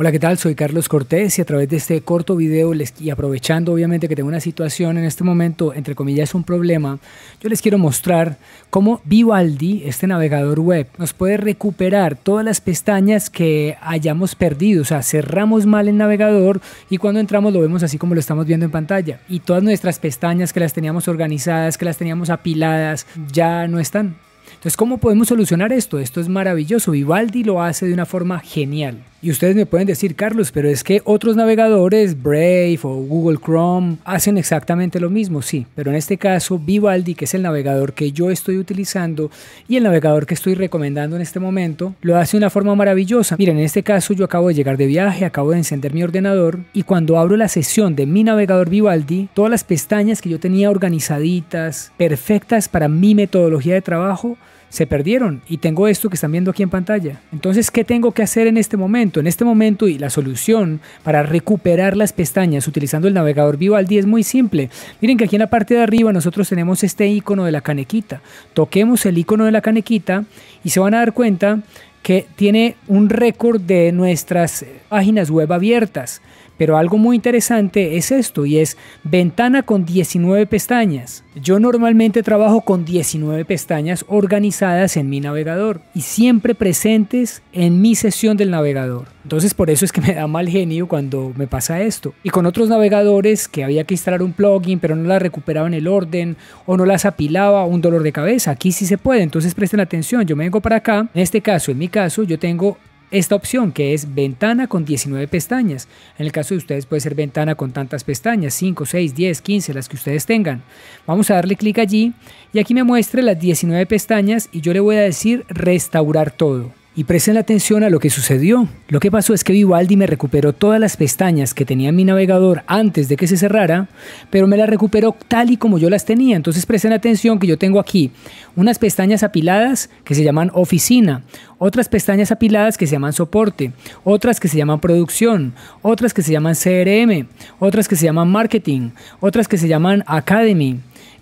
Hola, ¿qué tal? Soy Carlos Cortés y a través de este corto video les, y aprovechando obviamente que tengo una situación en este momento, entre comillas, un problema, yo les quiero mostrar cómo Vivaldi, este navegador web, nos puede recuperar todas las pestañas que hayamos perdido. O sea, cerramos mal el navegador y cuando entramos lo vemos así como lo estamos viendo en pantalla. Y todas nuestras pestañas que las teníamos organizadas, que las teníamos apiladas, ya no están. Entonces, ¿cómo podemos solucionar esto? Esto es maravilloso. Vivaldi lo hace de una forma genial. Y ustedes me pueden decir, Carlos, pero es que otros navegadores, Brave o Google Chrome, hacen exactamente lo mismo, sí, pero en este caso Vivaldi, que es el navegador que yo estoy utilizando y el navegador que estoy recomendando en este momento, lo hace de una forma maravillosa. Miren, en este caso yo acabo de llegar de viaje, acabo de encender mi ordenador y cuando abro la sesión de mi navegador Vivaldi, todas las pestañas que yo tenía organizaditas, perfectas para mi metodología de trabajo, se perdieron y tengo esto que están viendo aquí en pantalla. Entonces, ¿qué tengo que hacer en este momento? en este momento, y la solución para recuperar las pestañas utilizando el navegador Vivaldi es muy simple. Miren que aquí en la parte de arriba nosotros tenemos este icono de la canequita. Toquemos el icono de la canequita y se van a dar cuenta que tiene un récord de nuestras páginas web abiertas. Pero algo muy interesante es esto y es ventana con 19 pestañas. Yo normalmente trabajo con 19 pestañas organizadas en mi navegador y siempre presentes en mi sesión del navegador. Entonces por eso es que me da mal genio cuando me pasa esto. Y con otros navegadores que había que instalar un plugin pero no las recuperaba en el orden o no las apilaba, un dolor de cabeza. Aquí sí se puede, entonces presten atención. Yo me vengo para acá. En este caso, en mi caso, yo tengo esta opción que es ventana con 19 pestañas. En el caso de ustedes puede ser ventana con tantas pestañas, 5, 6, 10, 15, las que ustedes tengan. Vamos a darle clic allí y aquí me muestre las 19 pestañas y yo le voy a decir restaurar todo y presten atención a lo que sucedió. Lo que pasó es que Vivaldi me recuperó todas las pestañas que tenía en mi navegador antes de que se cerrara, pero me las recuperó tal y como yo las tenía. Entonces presten atención que yo tengo aquí unas pestañas apiladas que se llaman oficina, otras pestañas apiladas que se llaman soporte, otras que se llaman producción, otras que se llaman CRM, otras que se llaman marketing, otras que se llaman academy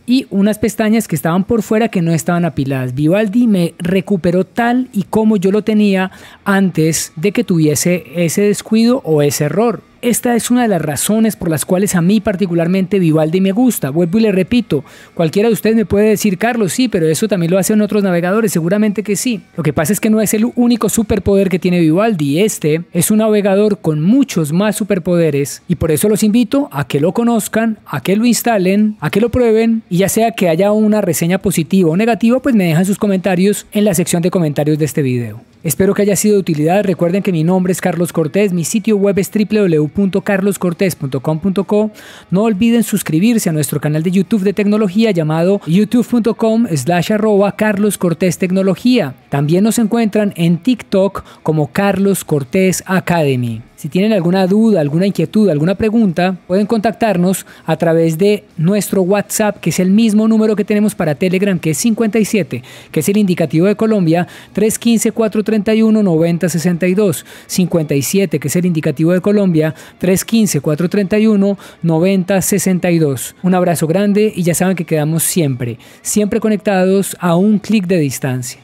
y unas pestañas que estaban por fuera que no estaban apiladas. Vivaldi me recuperó tal y como yo lo tenía antes de que tuviese ese descuido o ese error. Esta es una de las razones por las cuales a mí particularmente Vivaldi me gusta. Vuelvo y le repito, cualquiera de ustedes me puede decir, Carlos, sí, pero eso también lo hacen otros navegadores, seguramente que sí. Lo que pasa es que no es el único superpoder que tiene Vivaldi. Este es un navegador con muchos más superpoderes y por eso los invito a que lo conozcan, a que lo instalen, a que lo prueben y ya sea que haya una reseña positiva o negativa, pues me dejan sus comentarios en la sección de comentarios de este video. Espero que haya sido de utilidad. Recuerden que mi nombre es Carlos Cortés, mi sitio web es www.carloscortés.com.co. No olviden suscribirse a nuestro canal de YouTube de tecnología llamado youtube.com slash arroba Carlos Cortés Tecnología. También nos encuentran en TikTok como Carlos Cortés Academy. Si tienen alguna duda, alguna inquietud, alguna pregunta, pueden contactarnos a través de nuestro WhatsApp, que es el mismo número que tenemos para Telegram, que es 57, que es el indicativo de Colombia, 315-431-9062. 57, que es el indicativo de Colombia, 315-431-9062. Un abrazo grande y ya saben que quedamos siempre, siempre conectados a un clic de distancia.